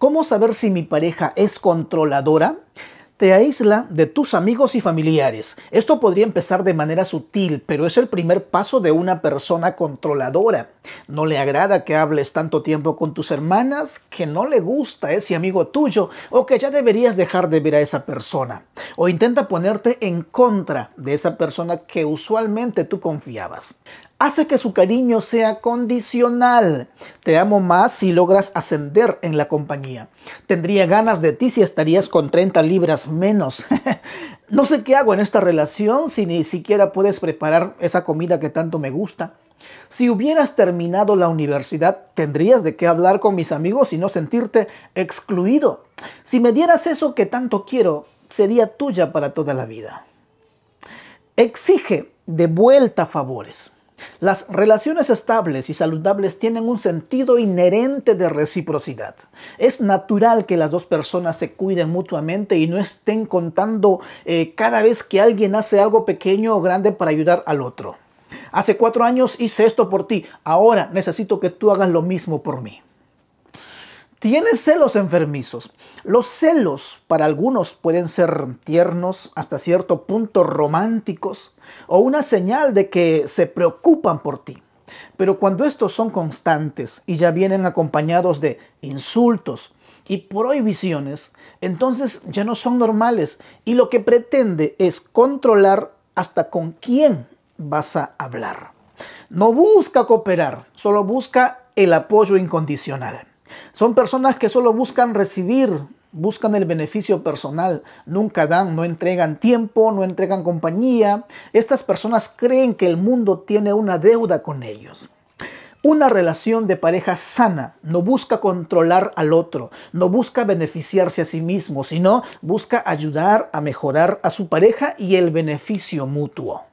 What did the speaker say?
¿Cómo saber si mi pareja es controladora? te aísla de tus amigos y familiares. Esto podría empezar de manera sutil, pero es el primer paso de una persona controladora. No le agrada que hables tanto tiempo con tus hermanas, que no le gusta ese amigo tuyo o que ya deberías dejar de ver a esa persona. O intenta ponerte en contra de esa persona que usualmente tú confiabas. Hace que su cariño sea condicional. Te amo más si logras ascender en la compañía. Tendría ganas de ti si estarías con 30 libras menos. no sé qué hago en esta relación si ni siquiera puedes preparar esa comida que tanto me gusta. Si hubieras terminado la universidad, tendrías de qué hablar con mis amigos y no sentirte excluido. Si me dieras eso que tanto quiero, sería tuya para toda la vida. Exige de vuelta favores. Las relaciones estables y saludables tienen un sentido inherente de reciprocidad. Es natural que las dos personas se cuiden mutuamente y no estén contando eh, cada vez que alguien hace algo pequeño o grande para ayudar al otro. Hace cuatro años hice esto por ti, ahora necesito que tú hagas lo mismo por mí. Tienes celos enfermizos. Los celos para algunos pueden ser tiernos, hasta cierto punto románticos, o una señal de que se preocupan por ti. Pero cuando estos son constantes y ya vienen acompañados de insultos, y prohibiciones, entonces ya no son normales y lo que pretende es controlar hasta con quién vas a hablar. No busca cooperar, solo busca el apoyo incondicional. Son personas que solo buscan recibir, buscan el beneficio personal, nunca dan, no entregan tiempo, no entregan compañía. Estas personas creen que el mundo tiene una deuda con ellos. Una relación de pareja sana no busca controlar al otro, no busca beneficiarse a sí mismo, sino busca ayudar a mejorar a su pareja y el beneficio mutuo.